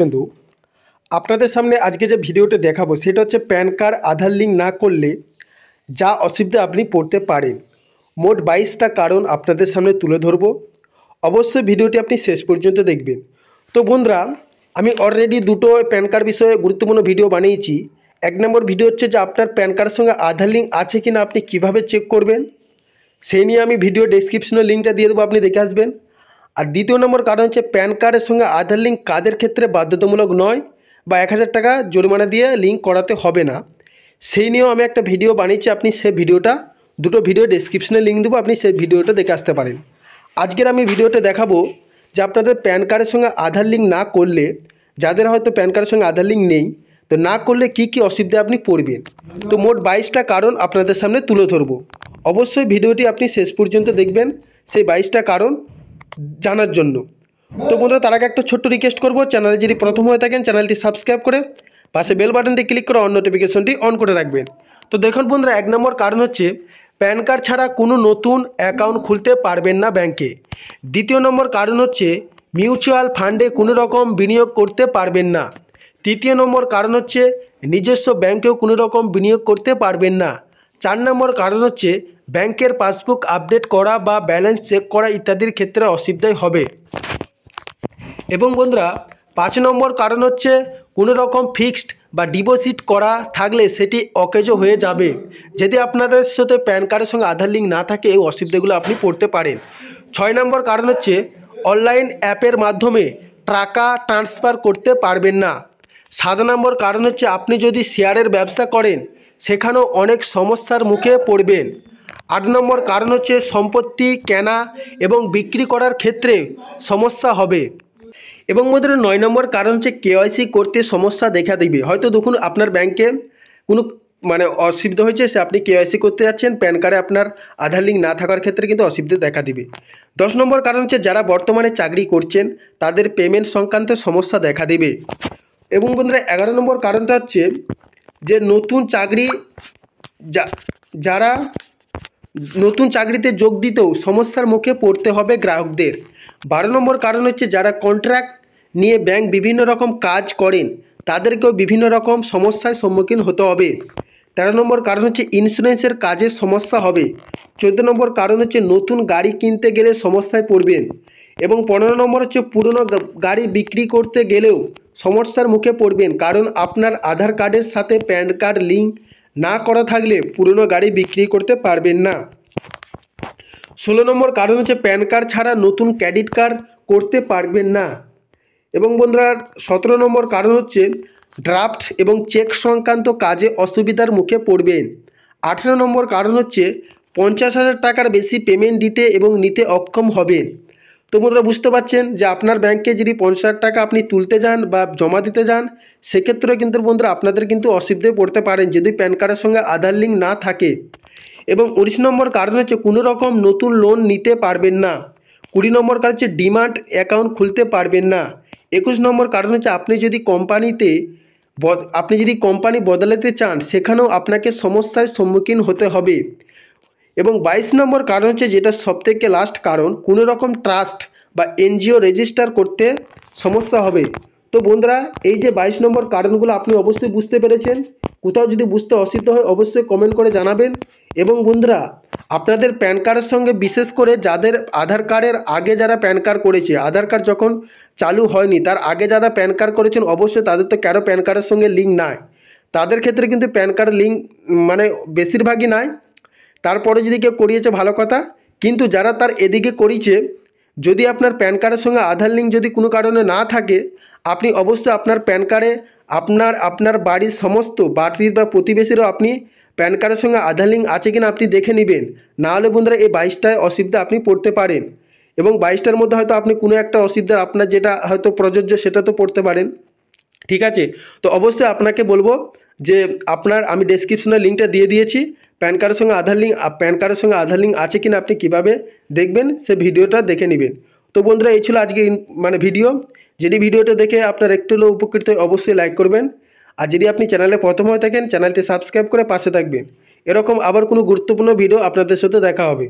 বন্ধু আপনাদের সামনে আজকে যে ভিডিওটা দেখাবো সেটা হচ্ছে প্যান কার্ড আধার লিঙ্ক না করলে যা অসুবিধা আপনি পড়তে পারেন মোট বাইশটা কারণ আপনাদের সামনে তুলে ধরব অবশ্যই ভিডিওটি আপনি শেষ পর্যন্ত দেখবেন তো বন্ধুরা আমি অলরেডি দুটো প্যান কার্ড বিষয়ে গুরুত্বপূর্ণ ভিডিও বানিয়েছি এক নম্বর ভিডিও হচ্ছে যে আপনার প্যান কার্ডের সঙ্গে আধার লিঙ্ক আছে কি না আপনি কিভাবে চেক করবেন সেই নিয়ে আমি ভিডিও ডেসক্রিপশনে লিঙ্কটা দিয়ে দেবো আপনি দেখে আসবেন আর দ্বিতীয় নম্বর কারণ হচ্ছে প্যান কার্ডের সঙ্গে আধার লিঙ্ক কাদের ক্ষেত্রে বাধ্যতামূলক নয় বা এক হাজার টাকা জরিমানা দিয়ে লিঙ্ক করাতে হবে না সেই নিয়েও আমি একটা ভিডিও বানিয়েছি আপনি সে ভিডিওটা দুটো ভিডিও ডিসক্রিপশনে লিঙ্ক দেবো আপনি সেই ভিডিওটা দেখে আসতে পারেন আজকের আমি ভিডিওটা দেখাবো যে আপনাদের প্যান কার্ডের সঙ্গে আধার লিঙ্ক না করলে যাদের হয়তো প্যান কার্ডের সঙ্গে আধার লিঙ্ক নেই তো না করলে কি কি অসুবিধা আপনি পড়বেন তো মোট বাইশটা কারণ আপনাদের সামনে তুলে ধরবো অবশ্যই ভিডিওটি আপনি শেষ পর্যন্ত দেখবেন সেই বাইশটা কারণ জানার জন্য তো বন্ধুরা তার আগে একটা ছোট্ট রিকোয়েস্ট করবো চ্যানেলে যদি প্রথম হয়ে থাকেন চ্যানেলটি সাবস্ক্রাইব করে পাশে বেল বাটনটি ক্লিক করে অন নোটিফিকেশনটি অন করে রাখবেন তো দেখুন বন্ধুরা এক নম্বর কারণ হচ্ছে প্যান কার্ড ছাড়া কোনো নতুন অ্যাকাউন্ট খুলতে পারবেন না ব্যাংকে দ্বিতীয় নম্বর কারণ হচ্ছে মিউচুয়াল ফান্ডে কোনো রকম বিনিয়োগ করতে পারবেন না তৃতীয় নম্বর কারণ হচ্ছে নিজস্ব ব্যাংকেও কোনো রকম বিনিয়োগ করতে পারবেন না চার নম্বর কারণ হচ্ছে ব্যাংকের পাসবুক আপডেট করা বা ব্যালেন্স চেক করা ইত্যাদির ক্ষেত্রে অসুবিধাই হবে এবং বন্ধুরা পাঁচ নম্বর কারণ হচ্ছে কোনো রকম ফিক্সড বা ডিপোজিট করা থাকলে সেটি অকেজো হয়ে যাবে যদি আপনাদের সাথে প্যান কার্ডের সঙ্গে আধার লিঙ্ক না থাকে এই অসুবিধাগুলো আপনি পড়তে পারেন ছয় নম্বর কারণ হচ্ছে অনলাইন অ্যাপের মাধ্যমে টাকা ট্রান্সফার করতে পারবেন না সাত নম্বর কারণ হচ্ছে আপনি যদি শেয়ারের ব্যবসা করেন সেখানেও অনেক সমস্যার মুখে পড়বেন আট নম্বর কারণ হচ্ছে সম্পত্তি কেনা এবং বিক্রি করার ক্ষেত্রে সমস্যা হবে এবং মধ্যে নয় নম্বর কারণ হচ্ছে কেওয়াইসি করতে সমস্যা দেখা দিবে হয়তো দেখুন আপনার ব্যাংকে কোনো মানে অসুবিধা হয়েছে সে আপনি কেওয়াইসি করতে যাচ্ছেন প্যান কার্ডে আপনার আধার লিঙ্ক না থাকার ক্ষেত্রে কিন্তু অসুবিধা দেখা দিবে দশ নম্বর কারণ হচ্ছে যারা বর্তমানে চাকরি করছেন তাদের পেমেন্ট সংক্রান্ত সমস্যা দেখা দেবে এবং বন্ধুরা এগারো নম্বর কারণটা হচ্ছে যে নতুন চাকরি যারা নতুন চাকরিতে যোগ দিতেও সমস্যার মুখে পড়তে হবে গ্রাহকদের বারো নম্বর কারণ হচ্ছে যারা কন্ট্রাক্ট নিয়ে ব্যাংক বিভিন্ন রকম কাজ করেন তাদেরকেও বিভিন্ন রকম সমস্যার সম্মুখীন হতে হবে তেরো নম্বর কারণ হচ্ছে ইন্স্যুরেন্সের কাজে সমস্যা হবে চোদ্দ নম্বর কারণ হচ্ছে নতুন গাড়ি কিনতে গেলে সমস্যায় পড়বেন এবং পনেরো নম্বর হচ্ছে পুরনো গাড়ি বিক্রি করতে গেলেও সমস্যার মুখে পড়বেন কারণ আপনার আধার কার্ডের সাথে প্যান কার্ড লিঙ্ক না করা থাকলে পুরনো গাড়ি বিক্রি করতে পারবেন না ষোলো নম্বর কারণ হচ্ছে প্যান কার্ড ছাড়া নতুন ক্রেডিট কার্ড করতে পারবেন না এবং বন্ধুরা সতেরো নম্বর কারণ হচ্ছে ড্রাফট এবং চেক সংক্রান্ত কাজে অসুবিধার মুখে পড়বেন আঠেরো নম্বর কারণ হচ্ছে পঞ্চাশ হাজার টাকার বেশি পেমেন্ট দিতে এবং নিতে অক্ষম হবেন তো বন্ধুরা বুঝতে পারছেন যে আপনার ব্যাংকে যদি পঞ্চাশ টাকা আপনি তুলতে যান বা জমা দিতে যান সেক্ষেত্রেও কিন্তু বন্ধুরা আপনাদের কিন্তু অসুবিধায় পড়তে পারেন যদি প্যান কার্ডের সঙ্গে আধার লিঙ্ক না থাকে এবং উনিশ নম্বর কারণ হচ্ছে কোনো রকম নতুন লোন নিতে পারবেন না কুড়ি নম্বর কারণ হচ্ছে ডিমান্ড অ্যাকাউন্ট খুলতে পারবেন না একুশ নম্বর কারণ হচ্ছে আপনি যদি কোম্পানিতে আপনি যদি কোম্পানি বদলাতে চান সেখানেও আপনাকে সমস্যার সম্মুখীন হতে হবে এবং ২২ নম্বর কারণ হচ্ছে যেটা সবথেকে লাস্ট কারণ কোনো রকম ট্রাস্ট বা এনজিও রেজিস্টার করতে সমস্যা হবে তো বন্ধুরা এই যে ২২ নম্বর কারণগুলো আপনি অবশ্যই বুঝতে পেরেছেন কোথাও যদি বুঝতে অসুবিধা হয় অবশ্যই কমেন্ট করে জানাবেন এবং বন্ধুরা আপনাদের প্যান কার্ডের সঙ্গে বিশেষ করে যাদের আধার কার্ডের আগে যারা প্যান কার্ড করেছে আধার কার্ড যখন চালু হয়নি তার আগে যারা প্যান কার্ড করেছেন অবশ্যই তাদের তো কারো প্যান কার্ডের সঙ্গে লিঙ্ক নাই তাদের ক্ষেত্রে কিন্তু প্যান কার্ড লিঙ্ক মানে বেশিরভাগই নাই তারপরে যদি কেউ করিয়েছে ভালো কথা কিন্তু যারা তার এদিকে করিয়েছে যদি আপনার প্যান কার্ডের সঙ্গে আধার লিঙ্ক যদি কোনো কারণে না থাকে আপনি অবশ্যই আপনার প্যান কার্ডে আপনার আপনার বাড়ির সমস্ত বাড়ির বা প্রতিবেশীরও আপনি প্যান কার্ডের সঙ্গে আধার লিঙ্ক আছে কিনা আপনি দেখে নেবেন নাহলে বন্ধুরা এই বাইশটায় অসুবিধা আপনি পড়তে পারেন এবং বাইশটার মধ্যে হয়তো আপনি কোনো একটা অসুবিধা আপনার যেটা হয়তো প্রযোজ্য সেটা তো পড়তে পারেন ঠিক আছে তো অবশ্যই আপনাকে বলবো যে আপনার আমি ডেসক্রিপশনে লিঙ্কটা দিয়ে দিয়েছি প্যান কার্ডের সঙ্গে আধার লিঙ্ক প্যান কার্ডের সঙ্গে আধার লিঙ্ক আছে কি না আপনি কীভাবে দেখবেন সে ভিডিওটা দেখে নেবেন তো বন্ধুরা এই ছিল আজকে মানে ভিডিও যদি ভিডিওটা দেখে আপনার একটু হলেও উপকৃত অবশ্যই লাইক করবেন আর যদি আপনি চ্যানেলে প্রথম হয়ে থাকেন চ্যানেলটি সাবস্ক্রাইব করে পাশে থাকবেন এরকম আবার কোনো গুরুত্বপূর্ণ ভিডিও আপনাদের সাথে দেখা হবে